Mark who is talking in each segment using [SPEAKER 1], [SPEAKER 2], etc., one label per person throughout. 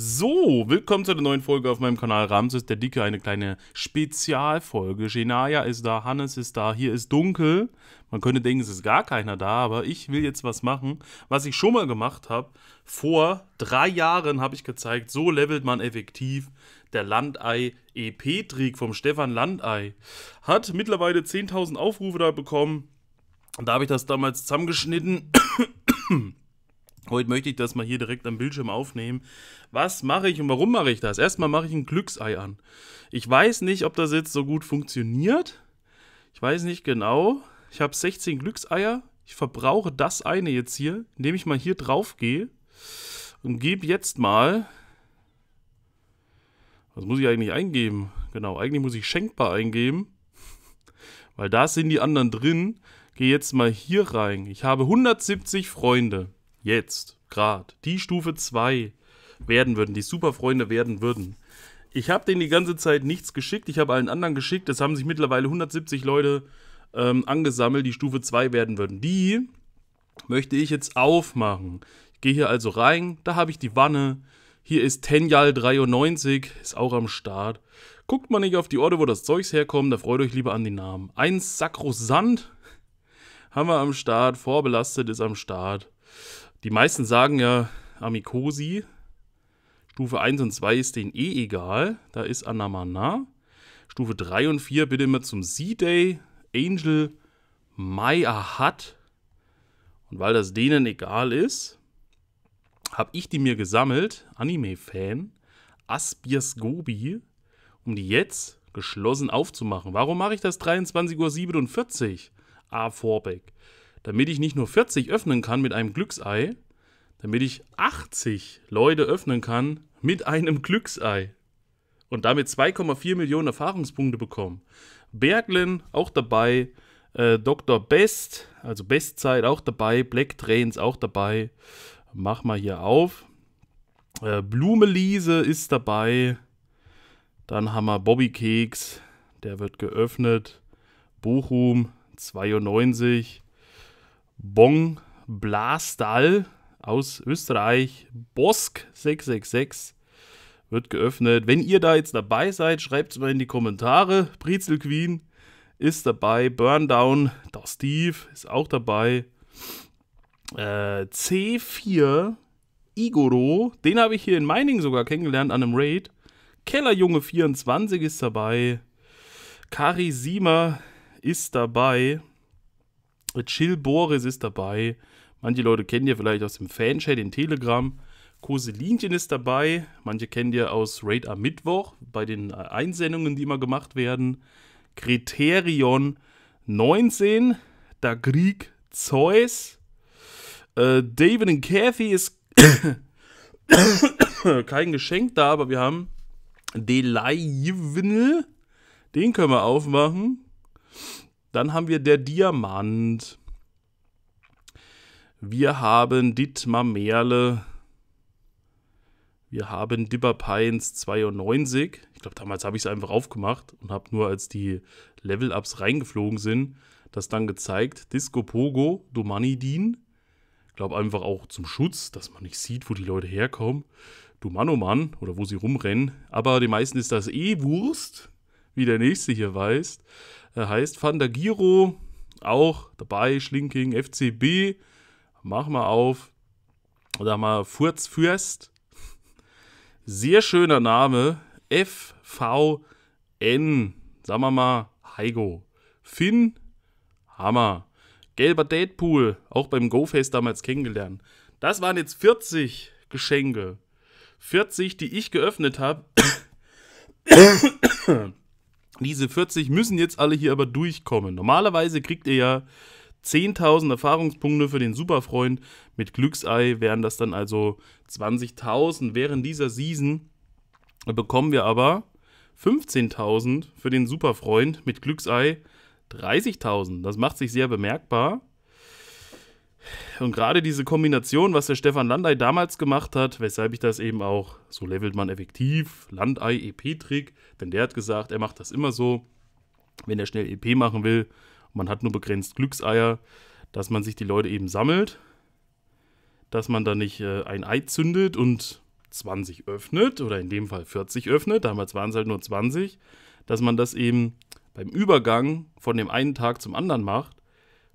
[SPEAKER 1] So, willkommen zu einer neuen Folge auf meinem Kanal Ramses der Dicke, eine kleine Spezialfolge. Genaya ist da, Hannes ist da, hier ist dunkel. Man könnte denken, es ist gar keiner da, aber ich will jetzt was machen, was ich schon mal gemacht habe. Vor drei Jahren habe ich gezeigt, so levelt man effektiv. Der Landei EP-Trick vom Stefan Landei hat mittlerweile 10.000 Aufrufe da bekommen. Da habe ich das damals zusammengeschnitten. Heute möchte ich das mal hier direkt am Bildschirm aufnehmen. Was mache ich und warum mache ich das? Erstmal mache ich ein Glücksei an. Ich weiß nicht, ob das jetzt so gut funktioniert. Ich weiß nicht genau. Ich habe 16 Glückseier. Ich verbrauche das eine jetzt hier, indem ich mal hier drauf gehe und gebe jetzt mal. Was muss ich eigentlich eingeben? Genau, eigentlich muss ich schenkbar eingeben, weil da sind die anderen drin. Gehe jetzt mal hier rein. Ich habe 170 Freunde jetzt, gerade, die Stufe 2 werden würden, die Superfreunde werden würden. Ich habe denen die ganze Zeit nichts geschickt, ich habe allen anderen geschickt, es haben sich mittlerweile 170 Leute ähm, angesammelt, die Stufe 2 werden würden. Die möchte ich jetzt aufmachen. Ich gehe hier also rein, da habe ich die Wanne. Hier ist Tenjal 93, ist auch am Start. Guckt mal nicht auf die Orte, wo das Zeugs herkommt, da freut euch lieber an die Namen. Ein Sakrosand haben wir am Start, vorbelastet ist am Start. Die meisten sagen ja Amikosi. Stufe 1 und 2 ist denen eh egal. Da ist Anamana. Stufe 3 und 4 bitte immer zum Z-Day. Angel Mai Ahat. Und weil das denen egal ist, habe ich die mir gesammelt, Anime-Fan, Aspirs Gobi, um die jetzt geschlossen aufzumachen. Warum mache ich das 23.47 Uhr? A. Vorbeck damit ich nicht nur 40 öffnen kann mit einem Glücksei, damit ich 80 Leute öffnen kann mit einem Glücksei und damit 2,4 Millionen Erfahrungspunkte bekomme. Berglin auch dabei, äh, Dr. Best, also Bestzeit auch dabei, Black Trains auch dabei. Mach mal hier auf. Äh, Blumelise ist dabei. Dann haben wir Bobby Keks, der wird geöffnet. Bochum 92. Bong Blastal aus Österreich, Bosk 666 wird geöffnet. Wenn ihr da jetzt dabei seid, schreibt es mal in die Kommentare. Brezel Queen ist dabei, Burndown, der Steve ist auch dabei. Äh, C4 Igoro, den habe ich hier in Mining sogar kennengelernt an einem Raid. Kellerjunge 24 ist dabei. Kari Sima ist dabei. Chill Boris ist dabei. Manche Leute kennen die vielleicht aus dem Fanchat in Telegram. Koselinchen ist dabei. Manche kennen die aus Raid am Mittwoch bei den äh, Einsendungen, die immer gemacht werden. Kriterion 19, Da Krieg Zeus. Äh, David und Kathy ist kein Geschenk da, aber wir haben Delay Den können wir aufmachen. Dann haben wir der Diamant. Wir haben Dietmar Merle. Wir haben Dipper Pines 92. Ich glaube, damals habe ich es einfach aufgemacht und habe nur, als die Level-Ups reingeflogen sind, das dann gezeigt. Disco Pogo, Domanidin. Ich glaube, einfach auch zum Schutz, dass man nicht sieht, wo die Leute herkommen. Dumanoman oh oder wo sie rumrennen. Aber den meisten ist das eh Wurst, wie der nächste hier weiß heißt Fantagiro, auch dabei, Schlinking, FCB, mach mal auf, da haben wir Furzfürst, sehr schöner Name, FVN, sagen wir mal Heigo, Finn, Hammer, gelber Deadpool, auch beim GoFest damals kennengelernt. Das waren jetzt 40 Geschenke. 40, die ich geöffnet habe. Diese 40 müssen jetzt alle hier aber durchkommen. Normalerweise kriegt ihr ja 10.000 Erfahrungspunkte für den Superfreund. Mit Glücksei wären das dann also 20.000 während dieser Season. Bekommen wir aber 15.000 für den Superfreund mit Glücksei 30.000. Das macht sich sehr bemerkbar. Und gerade diese Kombination, was der Stefan Landei damals gemacht hat, weshalb ich das eben auch, so levelt man effektiv, Landei, EP-Trick, denn der hat gesagt, er macht das immer so, wenn er schnell EP machen will, man hat nur begrenzt Glückseier, dass man sich die Leute eben sammelt, dass man da nicht äh, ein Ei zündet und 20 öffnet, oder in dem Fall 40 öffnet, damals waren es halt nur 20, dass man das eben beim Übergang von dem einen Tag zum anderen macht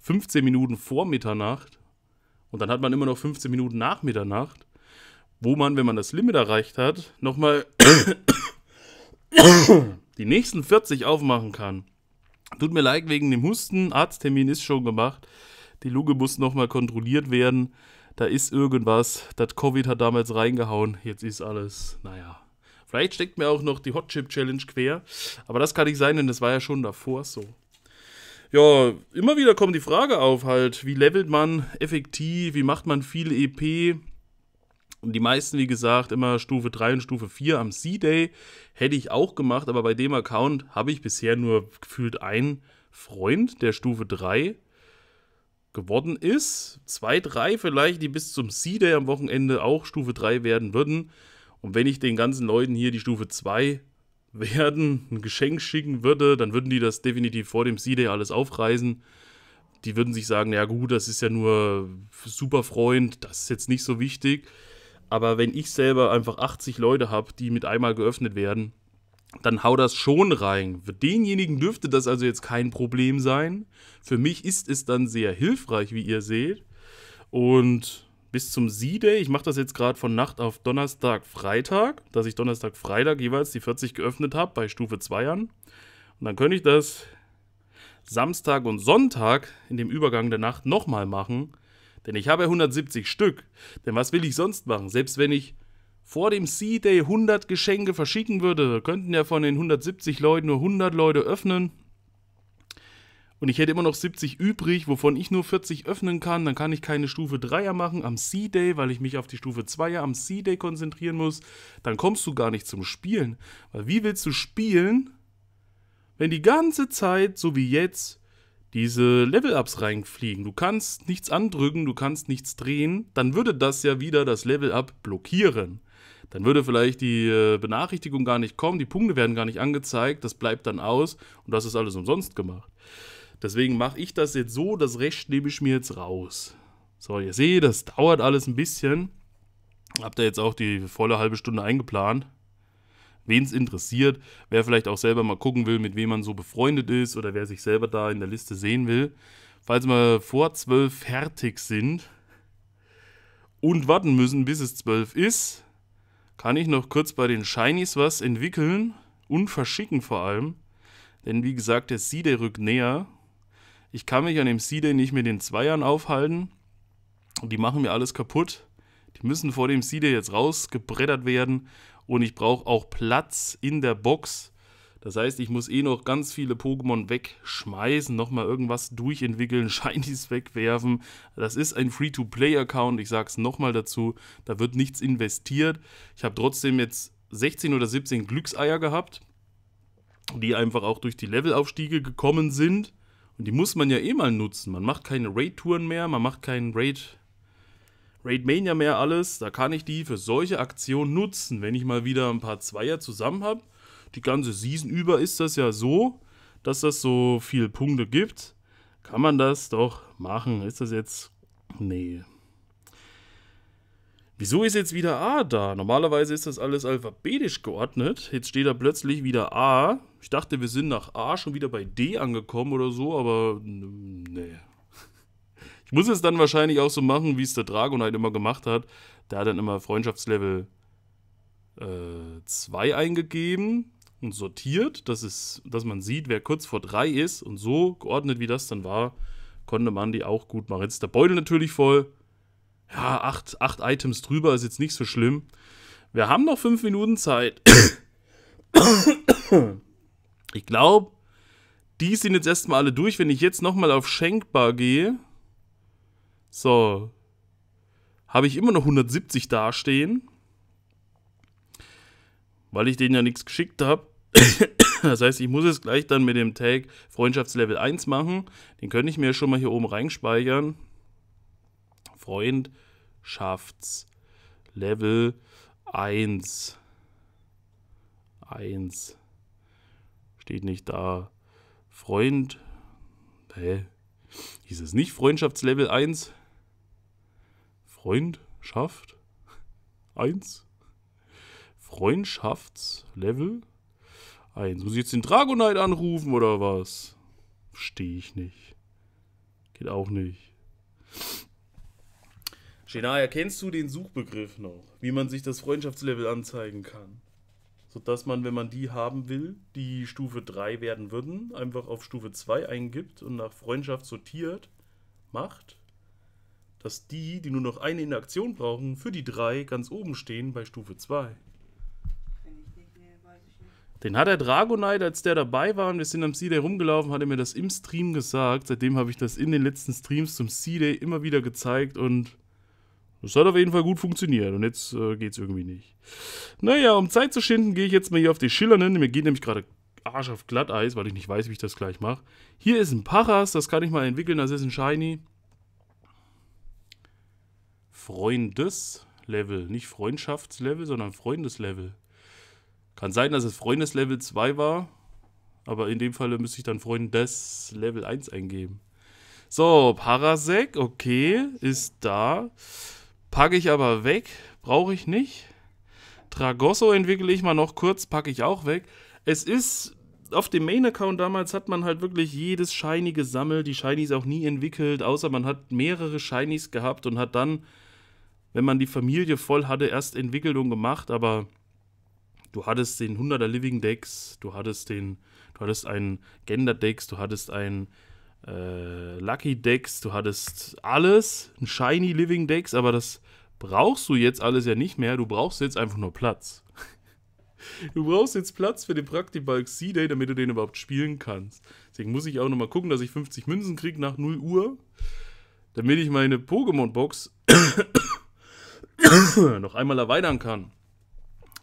[SPEAKER 1] 15 Minuten vor Mitternacht und dann hat man immer noch 15 Minuten nach Mitternacht, wo man, wenn man das Limit erreicht hat, nochmal die nächsten 40 aufmachen kann. Tut mir leid wegen dem Husten, Arzttermin ist schon gemacht. Die Lunge muss nochmal kontrolliert werden. Da ist irgendwas. Das Covid hat damals reingehauen. Jetzt ist alles, naja. Vielleicht steckt mir auch noch die Hot Chip Challenge quer. Aber das kann nicht sein, denn das war ja schon davor so ja, immer wieder kommt die Frage auf halt, wie levelt man effektiv, wie macht man viel EP? Und die meisten, wie gesagt, immer Stufe 3 und Stufe 4 am C-Day hätte ich auch gemacht, aber bei dem Account habe ich bisher nur gefühlt einen Freund, der Stufe 3 geworden ist. Zwei, drei vielleicht, die bis zum C-Day am Wochenende auch Stufe 3 werden würden. Und wenn ich den ganzen Leuten hier die Stufe 2 werden, ein Geschenk schicken würde, dann würden die das definitiv vor dem Sea day alles aufreißen. Die würden sich sagen, ja gut, das ist ja nur super Freund, das ist jetzt nicht so wichtig. Aber wenn ich selber einfach 80 Leute habe, die mit einmal geöffnet werden, dann hau das schon rein. Für denjenigen dürfte das also jetzt kein Problem sein. Für mich ist es dann sehr hilfreich, wie ihr seht. Und bis zum C-Day. Ich mache das jetzt gerade von Nacht auf Donnerstag, Freitag, dass ich Donnerstag, Freitag jeweils die 40 geöffnet habe bei Stufe 2 an. Und dann könnte ich das Samstag und Sonntag in dem Übergang der Nacht nochmal machen. Denn ich habe 170 Stück. Denn was will ich sonst machen? Selbst wenn ich vor dem C-Day 100 Geschenke verschicken würde, könnten ja von den 170 Leuten nur 100 Leute öffnen und ich hätte immer noch 70 übrig, wovon ich nur 40 öffnen kann, dann kann ich keine Stufe 3er machen am C-Day, weil ich mich auf die Stufe 2er am C-Day konzentrieren muss, dann kommst du gar nicht zum Spielen. Weil wie willst du spielen, wenn die ganze Zeit, so wie jetzt, diese Level-Ups reinfliegen. Du kannst nichts andrücken, du kannst nichts drehen, dann würde das ja wieder das Level-Up blockieren. Dann würde vielleicht die äh, Benachrichtigung gar nicht kommen, die Punkte werden gar nicht angezeigt, das bleibt dann aus und das ist alles umsonst gemacht. Deswegen mache ich das jetzt so, das Recht nehme ich mir jetzt raus. So, ihr seht, das dauert alles ein bisschen. Habt ihr jetzt auch die volle halbe Stunde eingeplant. Wen es interessiert, wer vielleicht auch selber mal gucken will, mit wem man so befreundet ist oder wer sich selber da in der Liste sehen will. Falls wir vor 12 fertig sind und warten müssen, bis es 12 ist, kann ich noch kurz bei den Shinies was entwickeln und verschicken vor allem. Denn wie gesagt, der Siderück näher ich kann mich an dem C-Day nicht mit den Zweiern aufhalten. Die machen mir alles kaputt. Die müssen vor dem C-Day jetzt rausgebrettert werden. Und ich brauche auch Platz in der Box. Das heißt, ich muss eh noch ganz viele Pokémon wegschmeißen, nochmal irgendwas durchentwickeln, Shinies wegwerfen. Das ist ein Free-to-Play-Account, ich sage es nochmal dazu. Da wird nichts investiert. Ich habe trotzdem jetzt 16 oder 17 Glückseier gehabt, die einfach auch durch die Levelaufstiege gekommen sind. Und die muss man ja eh mal nutzen. Man macht keine Raid-Touren mehr, man macht keinen Raid. Raid-Mania mehr alles, da kann ich die für solche Aktionen nutzen, wenn ich mal wieder ein paar Zweier zusammen habe. Die ganze Season über ist das ja so, dass das so viele Punkte gibt. Kann man das doch machen? Ist das jetzt. Nee. Wieso ist jetzt wieder A da? Normalerweise ist das alles alphabetisch geordnet. Jetzt steht da plötzlich wieder A. Ich dachte, wir sind nach A schon wieder bei D angekommen oder so, aber nee. Ich muss es dann wahrscheinlich auch so machen, wie es der Dragon halt immer gemacht hat. Der hat dann immer Freundschaftslevel 2 äh, eingegeben und sortiert, dass, es, dass man sieht, wer kurz vor 3 ist. Und so geordnet, wie das dann war, konnte man die auch gut machen. Jetzt ist der Beutel natürlich voll. Ja, 8 acht, acht Items drüber ist jetzt nicht so schlimm. Wir haben noch 5 Minuten Zeit. Ich glaube, die sind jetzt erstmal alle durch. Wenn ich jetzt nochmal auf Schenkbar gehe, so, habe ich immer noch 170 dastehen, weil ich denen ja nichts geschickt habe. Das heißt, ich muss es gleich dann mit dem Tag Freundschaftslevel 1 machen. Den könnte ich mir schon mal hier oben reinspeichern. Freundschaftslevel 1. 1. Steht nicht da Freund. Hä? Hieß es nicht Freundschaftslevel 1? Freundschaft 1? Freundschaftslevel 1. Muss ich jetzt den Dragonite anrufen oder was? Verstehe ich nicht. Geht auch nicht. Genaya, kennst du den Suchbegriff noch? Wie man sich das Freundschaftslevel anzeigen kann? sodass man, wenn man die haben will, die Stufe 3 werden würden, einfach auf Stufe 2 eingibt und nach Freundschaft sortiert macht, dass die, die nur noch eine in Aktion brauchen, für die 3 ganz oben stehen bei Stufe 2. Den hat der Dragonite, als der dabei war und wir sind am C-Day rumgelaufen, hat er mir das im Stream gesagt. Seitdem habe ich das in den letzten Streams zum C-Day immer wieder gezeigt und das hat auf jeden Fall gut funktioniert und jetzt äh, geht's irgendwie nicht. Naja, um Zeit zu schinden, gehe ich jetzt mal hier auf die Schillernden. Mir geht nämlich gerade Arsch auf Glatteis, weil ich nicht weiß, wie ich das gleich mache. Hier ist ein Paras, das kann ich mal entwickeln, das ist ein Shiny. Freundeslevel, nicht Freundschaftslevel, sondern Freundeslevel. Kann sein, dass es Freundeslevel 2 war, aber in dem Falle müsste ich dann Freundeslevel 1 eingeben. So, Parasek, okay, ist da. Packe ich aber weg, brauche ich nicht. Tragosso entwickle ich mal noch kurz, packe ich auch weg. Es ist, auf dem Main-Account damals hat man halt wirklich jedes Shiny gesammelt, die Shinies auch nie entwickelt, außer man hat mehrere Shinies gehabt und hat dann, wenn man die Familie voll hatte, erst entwickelt und gemacht, aber du hattest den 100er Living Decks, du hattest den, du hattest einen Gender Decks, du hattest einen äh, Lucky Decks, du hattest alles, ein Shiny Living Decks, aber das brauchst du jetzt alles ja nicht mehr. Du brauchst jetzt einfach nur Platz. Du brauchst jetzt Platz für den Praktiball C-Day, damit du den überhaupt spielen kannst. Deswegen muss ich auch nochmal gucken, dass ich 50 Münzen kriege nach 0 Uhr, damit ich meine Pokémon-Box noch einmal erweitern kann.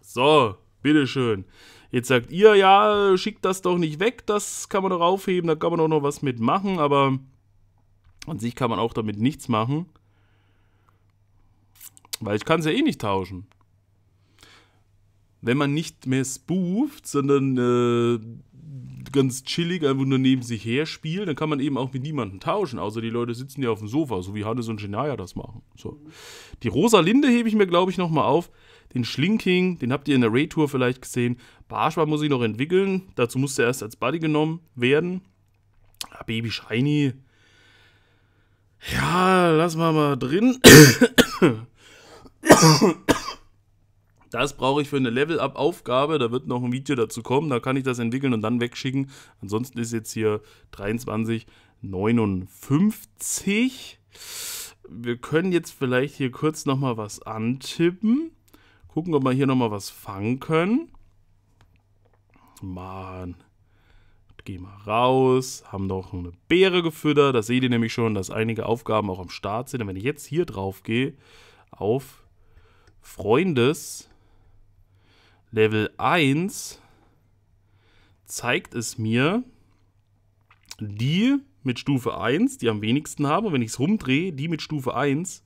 [SPEAKER 1] So, bitteschön. Jetzt sagt ihr, ja, schickt das doch nicht weg, das kann man doch aufheben, da kann man doch noch was mitmachen, aber an sich kann man auch damit nichts machen. Weil ich kann es ja eh nicht tauschen. Wenn man nicht mehr spooft, sondern äh, ganz chillig einfach nur neben sich her spielt, dann kann man eben auch mit niemandem tauschen, außer die Leute sitzen ja auf dem Sofa, so wie Hannes und Genaya das machen. So. Die Rosalinde hebe ich mir, glaube ich, nochmal auf den Schlinking, den habt ihr in der Raid-Tour vielleicht gesehen. Barschbar muss ich noch entwickeln, dazu musste er erst als Buddy genommen werden. Ah, Baby Shiny. Ja, lass mal mal drin. Das brauche ich für eine Level-Up-Aufgabe. Da wird noch ein Video dazu kommen. Da kann ich das entwickeln und dann wegschicken. Ansonsten ist jetzt hier 23,59. Wir können jetzt vielleicht hier kurz nochmal was antippen. Gucken, ob wir hier nochmal was fangen können. Mann. Gehen wir raus. Haben noch eine Beere gefüttert. Da seht ihr nämlich schon, dass einige Aufgaben auch am Start sind. Und wenn ich jetzt hier drauf gehe, auf Freundes Level 1, zeigt es mir die mit Stufe 1, die am wenigsten haben. Und wenn ich es rumdrehe, die mit Stufe 1,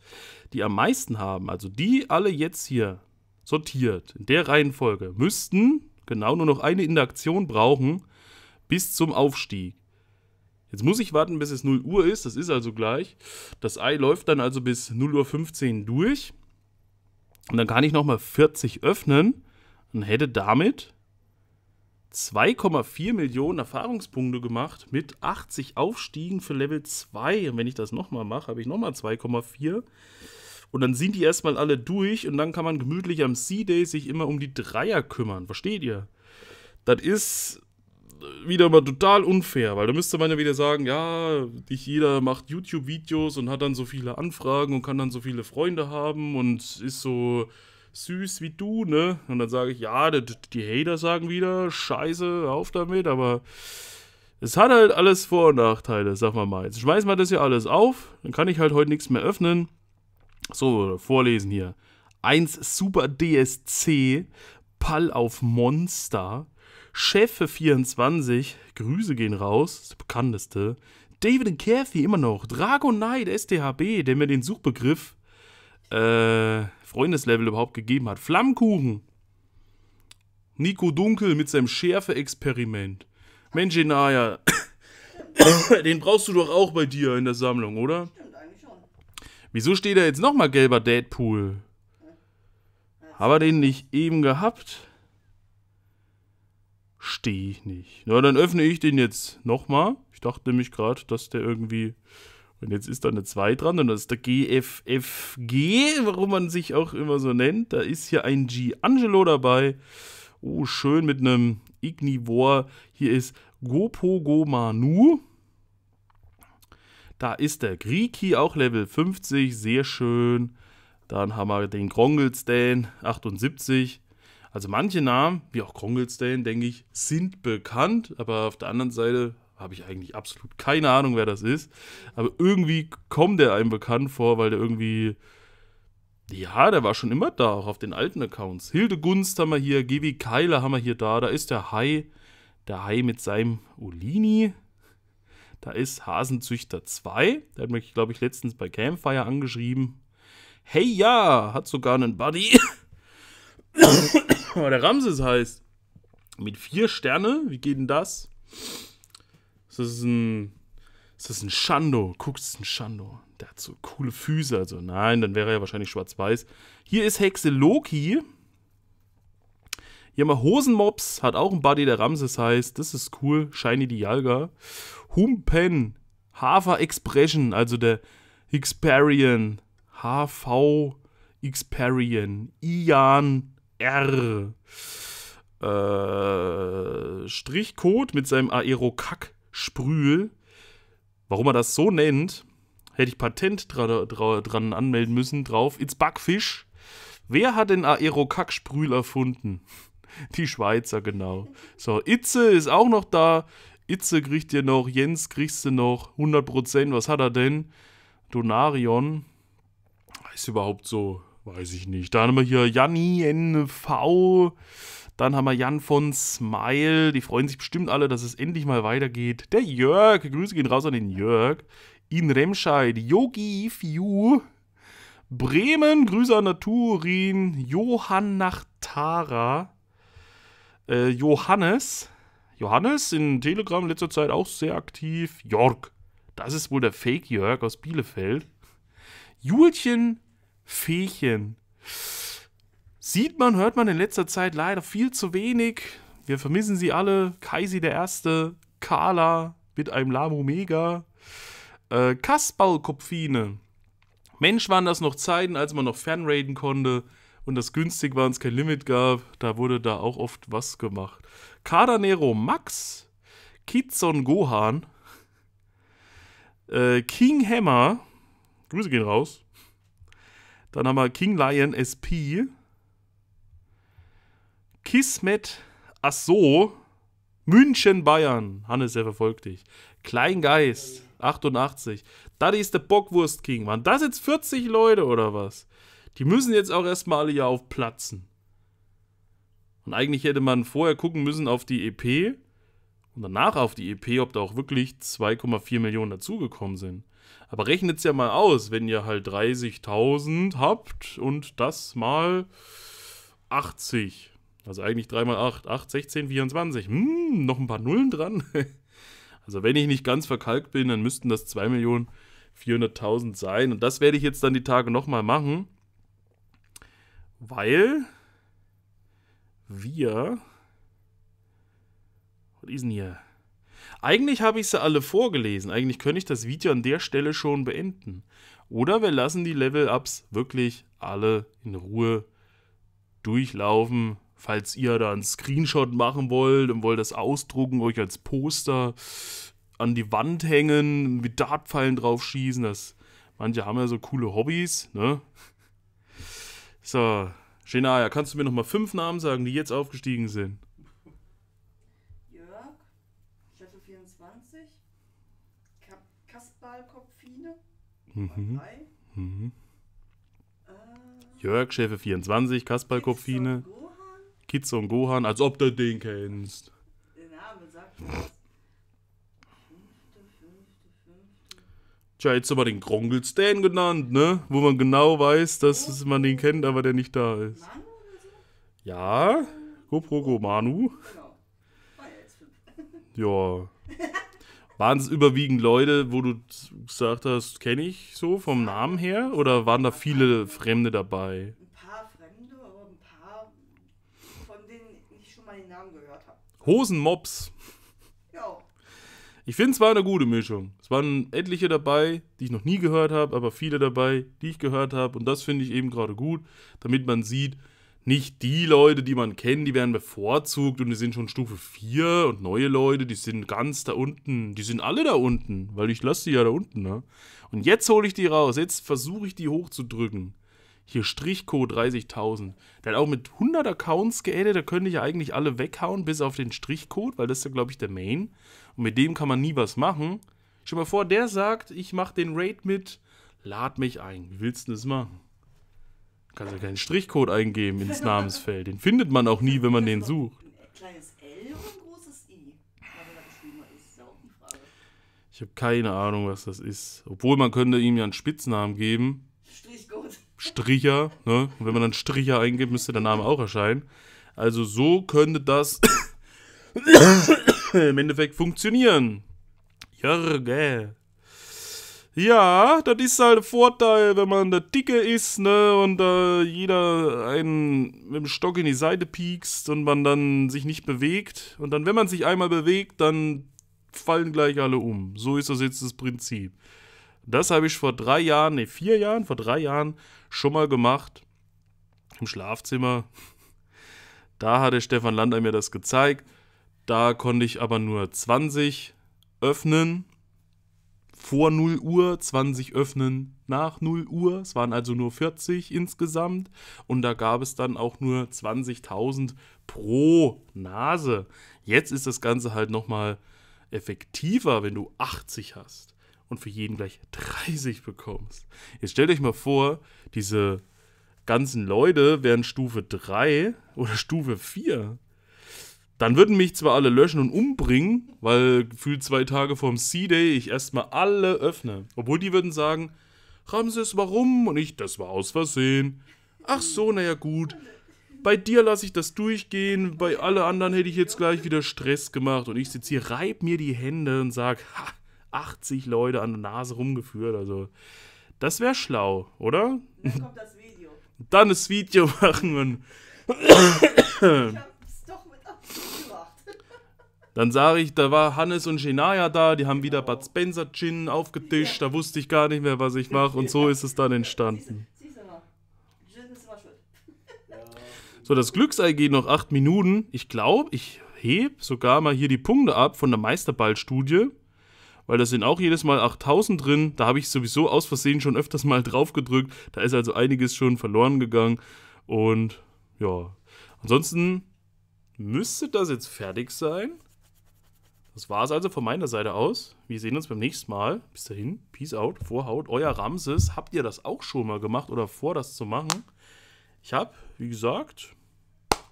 [SPEAKER 1] die am meisten haben. Also die alle jetzt hier sortiert, in der Reihenfolge, müssten genau nur noch eine Interaktion brauchen bis zum Aufstieg. Jetzt muss ich warten, bis es 0 Uhr ist, das ist also gleich. Das Ei läuft dann also bis 0 Uhr 15 durch. Und dann kann ich nochmal 40 öffnen und hätte damit 2,4 Millionen Erfahrungspunkte gemacht mit 80 Aufstiegen für Level 2. Und wenn ich das nochmal mache, habe ich nochmal 2,4. Und dann sind die erstmal alle durch und dann kann man gemütlich am C-Day sich immer um die Dreier kümmern. Versteht ihr? Das ist äh, wieder mal total unfair, weil da müsste man ja wieder sagen, ja, nicht jeder macht YouTube-Videos und hat dann so viele Anfragen und kann dann so viele Freunde haben und ist so süß wie du, ne? Und dann sage ich, ja, die, die Hater sagen wieder, scheiße, auf damit, aber es hat halt alles Vor- und Nachteile, sag mal mal. Jetzt schmeißen wir das hier alles auf, dann kann ich halt heute nichts mehr öffnen. So, vorlesen hier. 1 Super DSC, Pall auf Monster, Chefe 24, Grüße gehen raus, das bekannteste. David and Kathy immer noch, Dragonite STHB, der mir den Suchbegriff äh, Freundeslevel überhaupt gegeben hat. Flammkuchen. Nico Dunkel mit seinem Schärfe-Experiment. Mensch, den brauchst du doch auch bei dir in der Sammlung, oder? Ja. Wieso steht da jetzt nochmal gelber Deadpool? Haben wir den nicht eben gehabt? Stehe ich nicht. Na, dann öffne ich den jetzt nochmal. Ich dachte nämlich gerade, dass der irgendwie... Und jetzt ist da eine 2 dran und das ist der GFFG, warum man sich auch immer so nennt. Da ist hier ein G. Angelo dabei. Oh, schön mit einem Ignivor. Hier ist Gopogomanu. Da ist der Griki auch Level 50, sehr schön. Dann haben wir den Grongelstan 78. Also manche Namen, wie auch Grongelstan, denke ich, sind bekannt, aber auf der anderen Seite habe ich eigentlich absolut keine Ahnung, wer das ist. Aber irgendwie kommt er einem bekannt vor, weil der irgendwie. Ja, der war schon immer da, auch auf den alten Accounts. Hildegunst haben wir hier, Gewi Keiler haben wir hier da. Da ist der Hai, der Hai mit seinem Ulini. Da ist Hasenzüchter 2. Der hat mich, glaube ich, letztens bei Campfire angeschrieben. Hey ja, hat sogar einen Buddy. der Ramses heißt. Mit vier Sterne. Wie geht denn das? Das ist ein. Shando? Guck, Das ist ein Shando. Der hat so coole Füße. Also nein, dann wäre er ja wahrscheinlich schwarz-weiß. Hier ist Hexe Loki. Hier haben wir Hosenmops, hat auch einen Buddy, der Ramses heißt. Das ist cool. Shiny Dialga. Humpen Hafer Expression, also der Xperian, HV Xperian, Ian R. Äh, Strichcode mit seinem aero kack sprühl Warum er das so nennt, hätte ich Patent dra dra dran anmelden müssen drauf. It's Backfish. Wer hat den aero kack sprühl erfunden? Die Schweizer, genau. So, Itze ist auch noch da. Itze kriegt ihr noch, Jens kriegst du noch, 100%, was hat er denn? Donarion ist überhaupt so, weiß ich nicht. Dann haben wir hier Janni, NV, dann haben wir Jan von Smile, die freuen sich bestimmt alle, dass es endlich mal weitergeht. Der Jörg, Grüße gehen raus an den Jörg. In Remscheid, Yogi Fiu, Bremen, Grüße an Naturin, Johann nach Tara, äh, Johannes, Johannes in Telegram in letzter Zeit auch sehr aktiv. Jörg. Das ist wohl der Fake Jörg aus Bielefeld. Julchen Feechen. Sieht man, hört man in letzter Zeit leider viel zu wenig. Wir vermissen sie alle. Kaisi der Erste, Carla mit einem Lamo Mega, äh, Kasperl-Kopfine. Mensch, waren das noch Zeiten, als man noch Fanraiden konnte und das günstig war und es kein Limit gab. Da wurde da auch oft was gemacht. Cardanero Max, Kitson Gohan, äh, King Hammer, Grüße gehen raus. Dann haben wir King Lion SP, Kismet Asso, München Bayern, Hannes, er verfolgt dich. Kleingeist, 88. Das ist der Bockwurst King, Waren das jetzt 40 Leute oder was? Die müssen jetzt auch erstmal alle hier aufplatzen. Und eigentlich hätte man vorher gucken müssen auf die EP und danach auf die EP, ob da auch wirklich 2,4 Millionen dazugekommen sind. Aber rechnet es ja mal aus, wenn ihr halt 30.000 habt und das mal 80. Also eigentlich 3 mal 8, 8, 16, 24. Hm, noch ein paar Nullen dran. Also wenn ich nicht ganz verkalkt bin, dann müssten das 2.400.000 sein. Und das werde ich jetzt dann die Tage nochmal machen. Weil wir. Was ist denn hier? Eigentlich habe ich sie alle vorgelesen. Eigentlich könnte ich das Video an der Stelle schon beenden. Oder wir lassen die Level-Ups wirklich alle in Ruhe durchlaufen. Falls ihr da einen Screenshot machen wollt und wollt das ausdrucken, euch als Poster an die Wand hängen, mit Dartpfeilen drauf schießen. manche haben ja so coole Hobbys, ne? So, Genaya, kannst du mir nochmal fünf Namen sagen, die jetzt aufgestiegen sind? Jörg, Staffel 24, Kaspar Kopfine, mhm. mhm. Äh, Jörg, Schäfe 24, Kaspar Kopfine, Kids und Gohan, als ob du den kennst. Der Name sagt mir was. Tja, jetzt aber den Gronkel Stan genannt, ne? Wo man genau weiß, dass man den kennt, aber der nicht da ist. Ja, GoPro Go Manu. Ja. Waren es überwiegend Leute, wo du gesagt hast, kenne ich so vom Namen her? Oder waren da viele Fremde dabei? Ein paar Fremde, aber ein paar, von denen ich schon mal den Namen gehört habe. Hosenmops. Ich finde, es war eine gute Mischung. Es waren etliche dabei, die ich noch nie gehört habe, aber viele dabei, die ich gehört habe. Und das finde ich eben gerade gut, damit man sieht, nicht die Leute, die man kennt, die werden bevorzugt und die sind schon Stufe 4 und neue Leute, die sind ganz da unten. Die sind alle da unten, weil ich lasse die ja da unten. Ne? Und jetzt hole ich die raus, jetzt versuche ich die hochzudrücken hier Strichcode 30.000. Der hat auch mit 100 Accounts geaddet, da könnte ich ja eigentlich alle weghauen, bis auf den Strichcode, weil das ist ja, glaube ich, der Main. Und mit dem kann man nie was machen. Stell mal vor, der sagt, ich mache den Raid mit, lad mich ein. Wie willst du das machen? Du kannst ja keinen Strichcode eingeben ins Namensfeld. Den findet man auch nie, wenn man den sucht. Kleines L und großes I. Ich habe keine Ahnung, was das ist. Obwohl man könnte ihm ja einen Spitznamen geben. Stricher. Ne? Und wenn man dann Stricher eingibt, müsste der Name auch erscheinen. Also so könnte das im Endeffekt funktionieren. Jörge. Ja, das ist halt ein Vorteil, wenn man der Dicke ist, ne, und äh, jeder einen mit dem Stock in die Seite piekst und man dann sich nicht bewegt. Und dann, wenn man sich einmal bewegt, dann fallen gleich alle um. So ist das jetzt das Prinzip. Das habe ich vor drei Jahren, nee, vier Jahren, vor drei Jahren schon mal gemacht. Im Schlafzimmer. Da hatte Stefan Lander mir das gezeigt. Da konnte ich aber nur 20 öffnen. Vor 0 Uhr, 20 öffnen nach 0 Uhr. Es waren also nur 40 insgesamt. Und da gab es dann auch nur 20.000 pro Nase. Jetzt ist das Ganze halt nochmal effektiver, wenn du 80 hast und für jeden gleich 30 bekommst. Jetzt stellt euch mal vor, diese ganzen Leute wären Stufe 3 oder Stufe 4. Dann würden mich zwar alle löschen und umbringen, weil gefühlt zwei Tage vorm C-Day ich erstmal alle öffne. Obwohl die würden sagen, Ramses, warum? Und ich, das war aus Versehen. Ach so, naja gut. Bei dir lasse ich das durchgehen, bei alle anderen hätte ich jetzt gleich wieder Stress gemacht und ich sitze hier, reib mir die Hände und sage, ha, 80 Leute an der Nase rumgeführt. Also, das wäre schlau, oder? Dann kommt das Video. Dann das Video machen wir. ich hab's doch mit Absicht gemacht. Dann sage ich, da war Hannes und Shania da, die haben wieder genau. Bud Spencer Gin aufgetischt, da wusste ich gar nicht mehr, was ich mache und so ist es dann entstanden. So, das Glücksei geht noch acht Minuten. Ich glaube, ich heb sogar mal hier die Punkte ab von der Meisterballstudie weil da sind auch jedes Mal 8000 drin. Da habe ich sowieso aus Versehen schon öfters mal drauf gedrückt. Da ist also einiges schon verloren gegangen. Und ja, ansonsten müsste das jetzt fertig sein. Das war es also von meiner Seite aus. Wir sehen uns beim nächsten Mal. Bis dahin, Peace out, Vorhaut, euer Ramses. Habt ihr das auch schon mal gemacht oder vor, das zu machen? Ich habe, wie gesagt,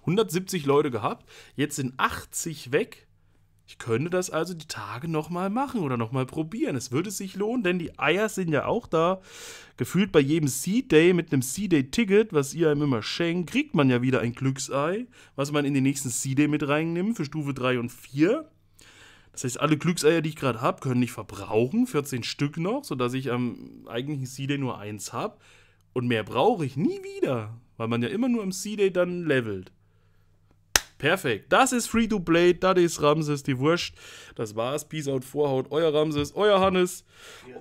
[SPEAKER 1] 170 Leute gehabt. Jetzt sind 80 weg. Ich könnte das also die Tage nochmal machen oder nochmal probieren. Es würde sich lohnen, denn die Eier sind ja auch da. Gefühlt bei jedem sea day mit einem sea day ticket was ihr einem immer schenkt, kriegt man ja wieder ein Glücksei, was man in den nächsten sea day mit reinnimmt für Stufe 3 und 4. Das heißt, alle Glückseier, die ich gerade habe, können ich verbrauchen, 14 Stück noch, sodass ich am eigentlichen sea day nur eins habe. Und mehr brauche ich nie wieder, weil man ja immer nur am sea day dann levelt. Perfekt. Das ist Free to Play, das ist Ramses, die Wurst. Das war's. Peace out, Vorhaut. Euer Ramses, euer Hannes, äh,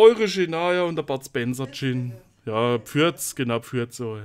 [SPEAKER 1] eure Genaya und der Bart Spencer Gin. Ja, Pfürz, genau, Pfürz. Oh.